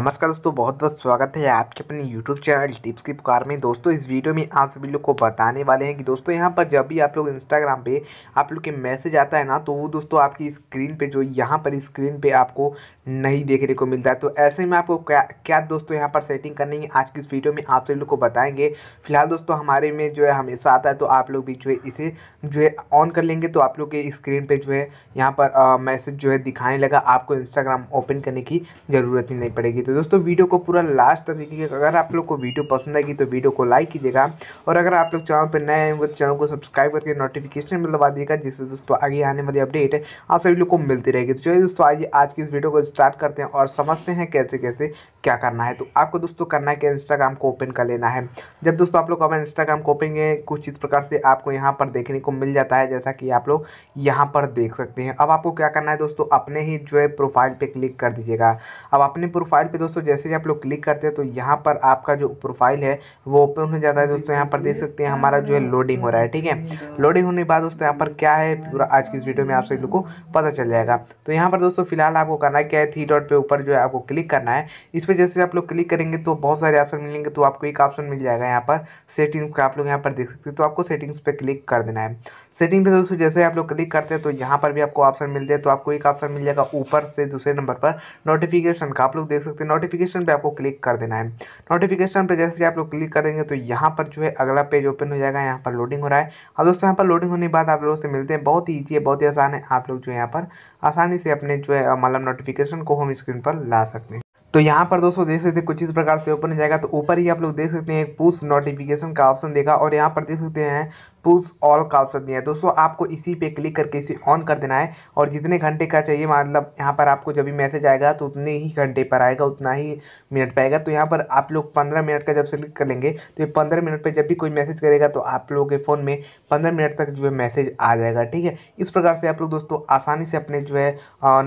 नमस्कार दोस्तों बहुत बहुत स्वागत है आपके अपने YouTube चैनल टिप्स की पुकार में दोस्तों इस वीडियो में आप सभी लोग को बताने वाले हैं कि दोस्तों यहाँ पर जब भी आप लोग Instagram पे आप लोग के मैसेज आता है ना तो वो दोस्तों आपकी स्क्रीन पे जो यहाँ पर स्क्रीन पे आपको नहीं देखने को मिलता है तो ऐसे में आपको क्या क्या दोस्तों यहाँ पर सेटिंग करनी है आज की इस वीडियो में आप सभी लोग को बताएंगे फिलहाल दोस्तों हमारे में जो है हमेशा आता है तो आप लोग भी जो है इसे जो है ऑन कर लेंगे तो आप लोग के स्क्रीन पर जो है यहाँ पर मैसेज जो है दिखाने लगा आपको इंस्टाग्राम ओपन करने की ज़रूरत ही नहीं पड़ेगी तो दोस्तों वीडियो को पूरा लास्ट तक देखिएगा अगर आप लोग को वीडियो पसंद आएगी तो वीडियो को लाइक कीजिएगा और अगर आप लोग चैनल पर नए आएंगे तो चैनल को सब्सक्राइब करके नोटिफिकेशन भी दबा दिएगा जिससे दोस्तों आगे आने वाली अपडेट है आप सभी लोग को मिलती रहेगी तो चलिए दोस्तों आइए आज की इस वीडियो को स्टार्ट करते हैं और समझते हैं कैसे कैसे क्या करना है तो आपको दोस्तों करना है कि इंस्टाग्राम को ओपन कर लेना है जब दोस्तों आप लोग अपना इंस्टाग्राम को ओपन कुछ इस प्रकार से आपको यहाँ पर देखने को मिल जाता है जैसा कि आप लोग यहाँ पर देख सकते हैं अब आपको क्या करना है दोस्तों अपने ही जो है प्रोफाइल पर क्लिक कर दीजिएगा अब अपने प्रोफाइल पे दोस्तों जैसे ही आप लोग क्लिक करते हैं तो यहाँ पर आपका जो प्रोफाइल है वो ओपन हो जाता है दोस्तों यहाँ पर देख सकते हैं हमारा जो है लोडिंग हो रहा है ठीक है लोडिंग होने के बाद दोस्तों यहाँ पर क्या है पूरा आज की इस वीडियो में आप सभी लोग को पता चल जाएगा तो यहाँ पर दोस्तों फिलहाल आपको करना है क्या है थ्री डॉट पर ऊपर जो है आपको क्लिक करना है इस पर जैसे आप लोग क्लिक करेंगे तो बहुत सारे ऑप्शन मिलेंगे तो आपको एक ऑप्शन मिल जाएगा यहाँ पर सेटिंग्स का आप लोग यहाँ पर देख सकते हैं तो आपको सेटिंग्स पर क्लिक कर देना है सेटिंग पे दोस्तों जैसे आप लोग क्लिक करते हैं तो यहाँ पर भी आपको ऑप्शन मिलते हैं तो आपको एक ऑप्शन मिल जाएगा ऊपर से दूसरे नंबर पर नोटिफिकेशन का आप लोग देख सकते हैं नोटिफिकेशन पे आपको क्लिक कर देना है नोटिफिकेशन पे जैसे आप लोग क्लिक कर देंगे तो यहाँ पर जो है अगला पेज ओपन हो जाएगा यहाँ पर लोडिंग हो रहा है अब हाँ दोस्तों यहाँ पर लोडिंग होने के बाद आप लोगों से मिलते हैं बहुत ही ईजी है बहुत ही आसान है आप लोग जो है यहाँ पर आसानी से अपने जो है मतलब नोटिफिकेशन को होम स्क्रीन पर ला सकते हैं तो यहाँ पर दोस्तों देख सकते हैं कुछ इस प्रकार से ओपन हो जाएगा तो ऊपर ही आप लोग देख सकते हैं एक पुश नोटिफिकेशन का ऑप्शन देगा और यहाँ पर देख सकते हैं पुश ऑल का ऑप्शन दिया है दोस्तों आपको इसी पे क्लिक करके इसे ऑन कर देना है और जितने घंटे का चाहिए मतलब यहाँ पर आपको जब भी मैसेज आएगा तो उतने ही घंटे पर आएगा उतना ही मिनट पर आएगा तो यहाँ पर आप लोग पंद्रह मिनट का जब सेलेक्ट कर लेंगे तो ये पंद्रह मिनट पर जब भी कोई मैसेज करेगा तो आप लोगों के फ़ोन में पंद्रह मिनट तक जो है मैसेज आ जाएगा ठीक है इस प्रकार से आप लोग दोस्तों आसानी से अपने जो है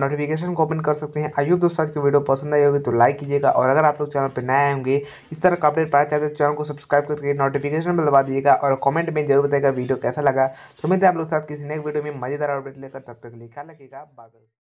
नोटिफिकेशन को ओपन कर सकते हैं आयुब दोस्तों आज की वीडियो पसंद आई होगी तो लाइक कीजिएगा और अगर आप लोग चैनल पर नए आएंगे होंगे इस तरह का अपडेट पाना चाहते हैं तो चैनल को सब्सक्राइब करके नोटिफिकेशन में दबा दीजिएगा और कॉमेंट में जरूर बताएगा वीडियो कैसा लगा तो मिलते हैं आप लोग साथ किसी नेक्स्ट वीडियो में मजेदार अपडेट लेकर तब तक लिखा लगेगा बागल